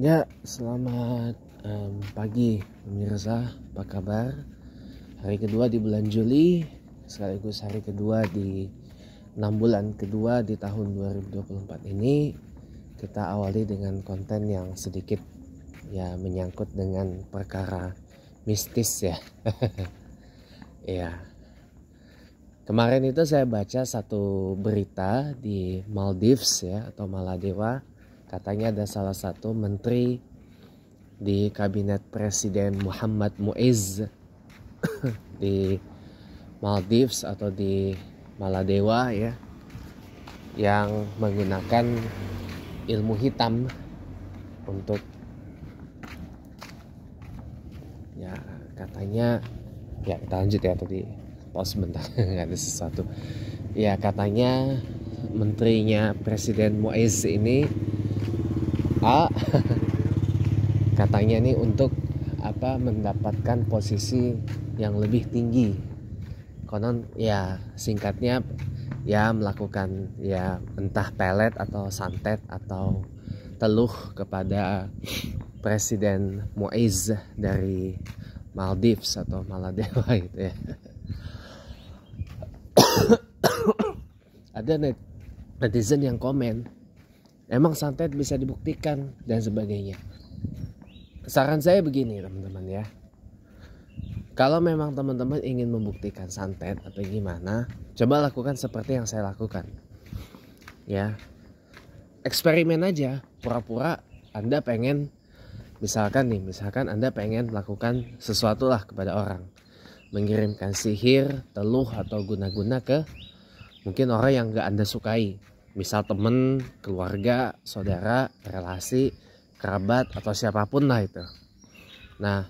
Ya, selamat um, pagi pemirsa. Apa kabar? Hari kedua di bulan Juli, sekaligus hari kedua di 6 bulan kedua di tahun 2024 ini, kita awali dengan konten yang sedikit ya menyangkut dengan perkara mistis ya. ya. Kemarin itu saya baca satu berita di Maldives ya atau Maladewa Katanya ada salah satu menteri di kabinet Presiden Muhammad Muiz di Maldives atau di Maladewa ya yang menggunakan ilmu hitam untuk ya katanya ya kita lanjut ya tadi pause sebentar nggak ada sesuatu ya katanya menterinya Presiden Muiz ini A katanya nih untuk apa mendapatkan posisi yang lebih tinggi konon ya singkatnya ya melakukan ya entah pelet atau santet atau teluh kepada Presiden Muiz dari Maldives atau Maladewa itu. ya ada netizen yang komen Emang santet bisa dibuktikan dan sebagainya. Saran saya begini teman-teman ya. Kalau memang teman-teman ingin membuktikan santet atau gimana, coba lakukan seperti yang saya lakukan. Ya. Eksperimen aja, pura-pura Anda pengen misalkan nih, misalkan Anda pengen melakukan sesuatu lah kepada orang mengirimkan sihir, teluh atau guna-guna ke mungkin orang yang gak anda sukai misal temen keluarga saudara relasi kerabat atau siapapun lah itu nah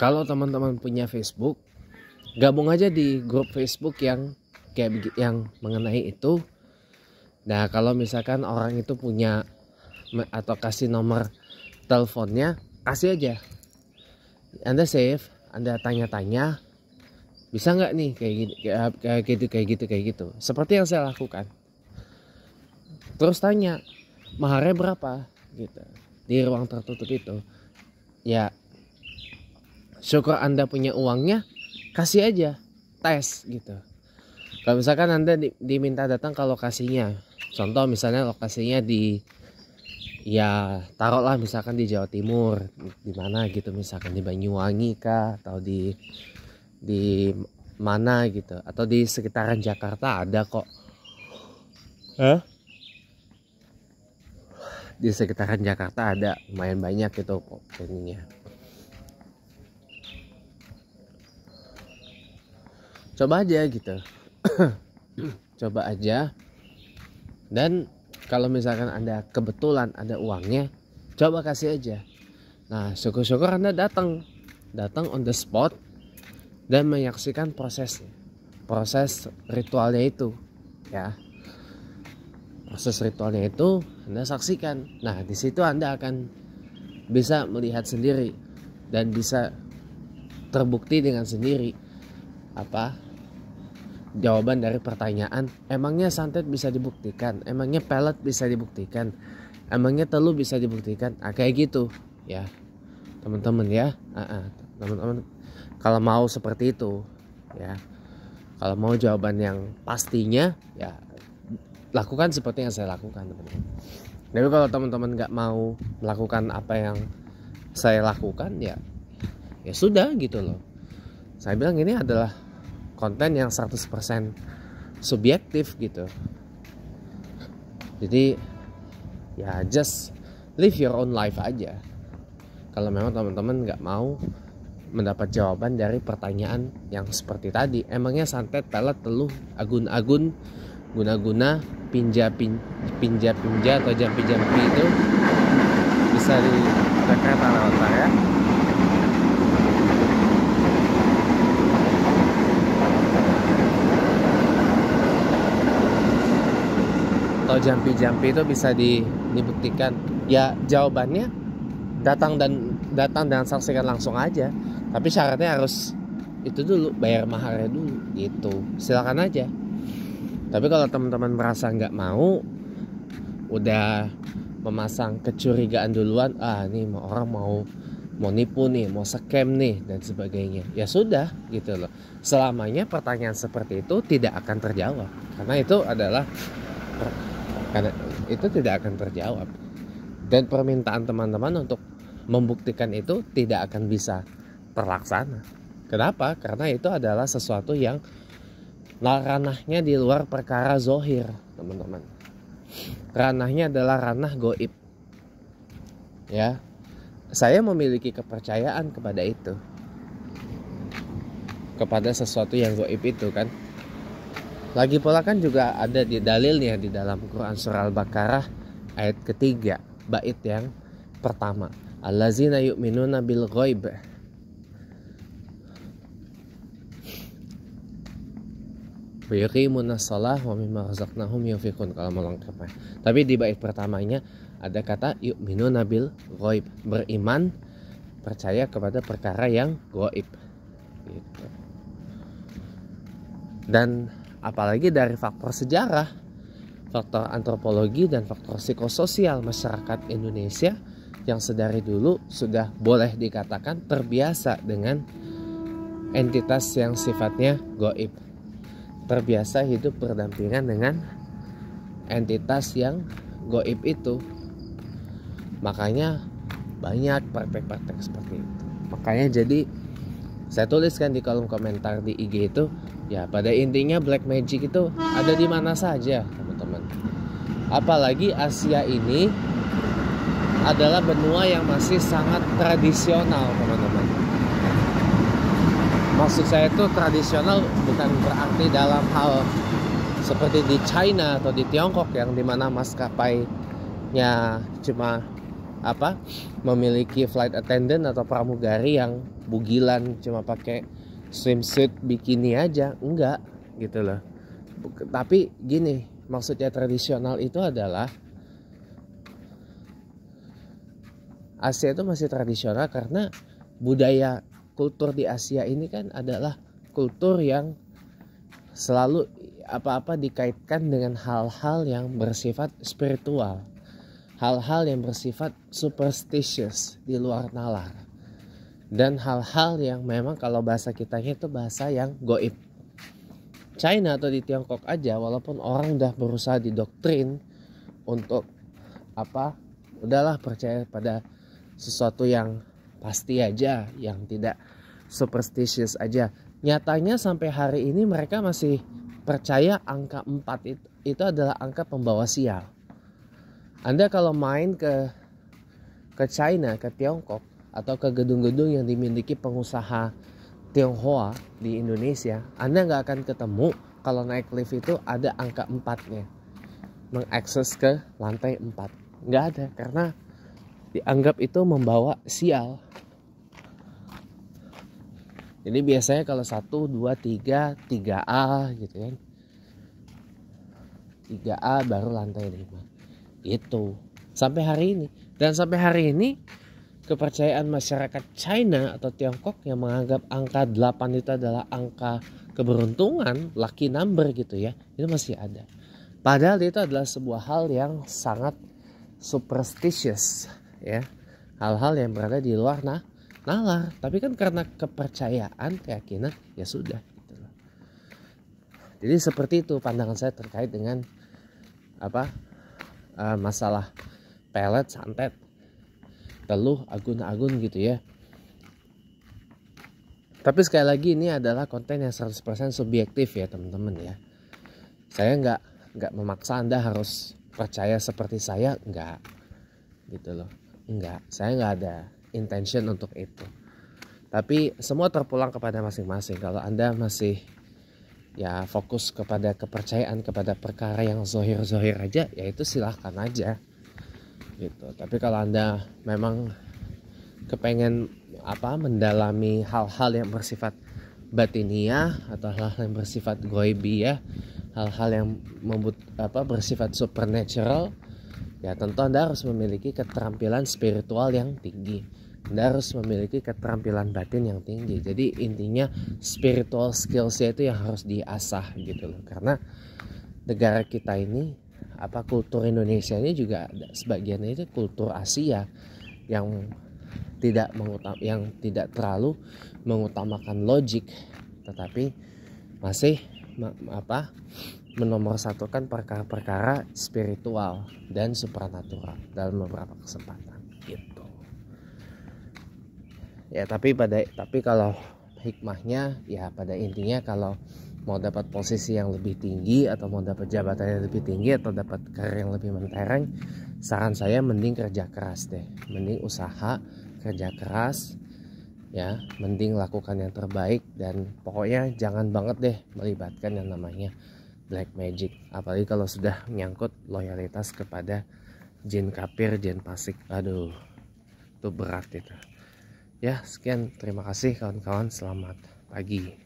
kalau teman-teman punya Facebook gabung aja di grup Facebook yang kayak yang mengenai itu nah kalau misalkan orang itu punya atau kasih nomor teleponnya kasih aja anda save anda tanya-tanya bisa nggak nih kayak gitu kayak, kayak gitu kayak gitu kayak gitu seperti yang saya lakukan terus tanya maharnya berapa gitu di ruang tertutup itu ya syukur anda punya uangnya kasih aja tes gitu kalau misalkan anda di, diminta datang ke lokasinya contoh misalnya lokasinya di ya taruhlah misalkan di Jawa Timur di mana gitu misalkan di Banyuwangi kah atau di di mana gitu atau di sekitaran Jakarta ada kok Hah? di sekitaran Jakarta ada lumayan banyak gitu kok ininya coba aja gitu coba aja dan kalau misalkan anda kebetulan ada uangnya coba kasih aja nah syukur-syukur anda datang datang on the spot dan menyaksikan prosesnya proses ritualnya itu ya proses ritualnya itu anda saksikan nah di situ anda akan bisa melihat sendiri dan bisa terbukti dengan sendiri apa jawaban dari pertanyaan emangnya santet bisa dibuktikan emangnya pelet bisa dibuktikan emangnya telu bisa dibuktikan nah, kayak gitu ya teman-teman ya teman-teman kalau mau seperti itu ya kalau mau jawaban yang pastinya ya lakukan seperti yang saya lakukan teman-teman tapi kalau teman-teman nggak mau melakukan apa yang saya lakukan ya ya sudah gitu loh saya bilang ini adalah konten yang 100% subjektif gitu jadi ya just live your own life aja kalau memang teman-teman nggak mau mendapat jawaban dari pertanyaan yang seperti tadi emangnya santet telat, teluh agun-agun guna-guna pinja pin, pinja pinja atau jampi jampi itu bisa di kereta tanah ya atau jampi jampi itu bisa di, dibuktikan ya jawabannya datang dan datang dan saksikan langsung aja tapi syaratnya harus itu dulu bayar maharnya dulu gitu silakan aja tapi kalau teman-teman merasa nggak mau udah memasang kecurigaan duluan ah ini orang mau mau nipu nih mau scam nih dan sebagainya ya sudah gitu loh selamanya pertanyaan seperti itu tidak akan terjawab karena itu adalah karena itu tidak akan terjawab dan permintaan teman-teman untuk membuktikan itu tidak akan bisa terlaksana. Kenapa? Karena itu adalah sesuatu yang ranahnya di luar perkara zohir, teman-teman. Ranahnya adalah ranah goib. Ya, saya memiliki kepercayaan kepada itu, kepada sesuatu yang goib itu kan. Lagi pula kan juga ada di dalilnya di dalam Quran surah Al-Baqarah ayat ketiga, bait yang pertama allazina yu'minuna bil ghaib wa yuqimuna shalah wa mimma razaqnahum yufikun kalau mau lengkapnya. Eh. Tapi di bait pertamanya ada kata yu'minuna bil ghaib, beriman percaya kepada perkara yang gaib. Gitu. Dan apalagi dari faktor sejarah, faktor antropologi dan faktor psikososial masyarakat Indonesia yang sedari dulu sudah boleh dikatakan terbiasa dengan entitas yang sifatnya goib. Terbiasa hidup berdampingan dengan entitas yang goib itu. Makanya banyak praktek-praktek seperti itu. Makanya jadi saya tuliskan di kolom komentar di IG itu ya pada intinya black magic itu ada di mana saja teman-teman. Apalagi Asia ini adalah benua yang masih sangat tradisional teman-teman maksud saya itu tradisional bukan berarti dalam hal seperti di China atau di Tiongkok yang dimana maskapainya cuma apa memiliki flight attendant atau pramugari yang bugilan cuma pakai swimsuit bikini aja enggak gitu loh tapi gini maksudnya tradisional itu adalah Asia itu masih tradisional karena budaya kultur di Asia ini kan adalah kultur yang selalu apa-apa dikaitkan dengan hal-hal yang bersifat spiritual, hal-hal yang bersifat superstitious di luar nalar, dan hal-hal yang memang kalau bahasa kitanya itu bahasa yang goib. China atau di Tiongkok aja, walaupun orang udah berusaha didoktrin untuk apa, udahlah percaya pada sesuatu yang pasti aja, yang tidak superstitious aja. Nyatanya sampai hari ini mereka masih percaya angka 4 itu, itu adalah angka pembawa sial. Anda kalau main ke ke China, ke Tiongkok atau ke gedung-gedung yang dimiliki pengusaha Tionghoa di Indonesia, Anda nggak akan ketemu kalau naik lift itu ada angka empatnya Mengakses ke lantai empat Nggak ada karena dianggap itu membawa sial. Jadi biasanya kalau satu dua tiga tiga a gitu kan. 3A baru lantai lima Itu sampai hari ini. Dan sampai hari ini kepercayaan masyarakat China atau Tiongkok yang menganggap angka delapan itu adalah angka keberuntungan, lucky number gitu ya. Itu masih ada. Padahal itu adalah sebuah hal yang sangat superstitious ya hal-hal yang berada di luar nah nalar tapi kan karena kepercayaan keyakinan ya sudah gitu loh. jadi seperti itu pandangan saya terkait dengan apa eh, masalah pelet santet teluh agun-agun gitu ya tapi sekali lagi ini adalah konten yang 100% subjektif ya teman-teman ya saya nggak nggak memaksa anda harus percaya seperti saya nggak gitu loh Enggak, saya enggak ada intention untuk itu. Tapi semua terpulang kepada masing-masing. Kalau Anda masih ya fokus kepada kepercayaan kepada perkara yang zohir-zohir aja, ya itu silahkan aja. Gitu. Tapi kalau Anda memang kepengen apa mendalami hal-hal yang bersifat batinia atau hal-hal yang bersifat goibia, hal-hal yang membut, apa bersifat supernatural, Ya tentu Anda harus memiliki keterampilan spiritual yang tinggi. Anda harus memiliki keterampilan batin yang tinggi. Jadi intinya spiritual skills itu yang harus diasah gitu loh. Karena negara kita ini apa kultur Indonesia ini juga sebagiannya itu kultur Asia yang tidak mengutam yang tidak terlalu mengutamakan logik tetapi masih apa menomorsatukan perkara-perkara spiritual dan supranatural dalam beberapa kesempatan gitu ya tapi pada tapi kalau hikmahnya ya pada intinya kalau mau dapat posisi yang lebih tinggi atau mau dapat jabatan yang lebih tinggi atau dapat karir yang lebih mentereng saran saya mending kerja keras deh mending usaha kerja keras ya mending lakukan yang terbaik dan pokoknya jangan banget deh melibatkan yang namanya black magic apalagi kalau sudah menyangkut loyalitas kepada jin kapir jin pasik aduh itu berat itu ya sekian terima kasih kawan-kawan selamat pagi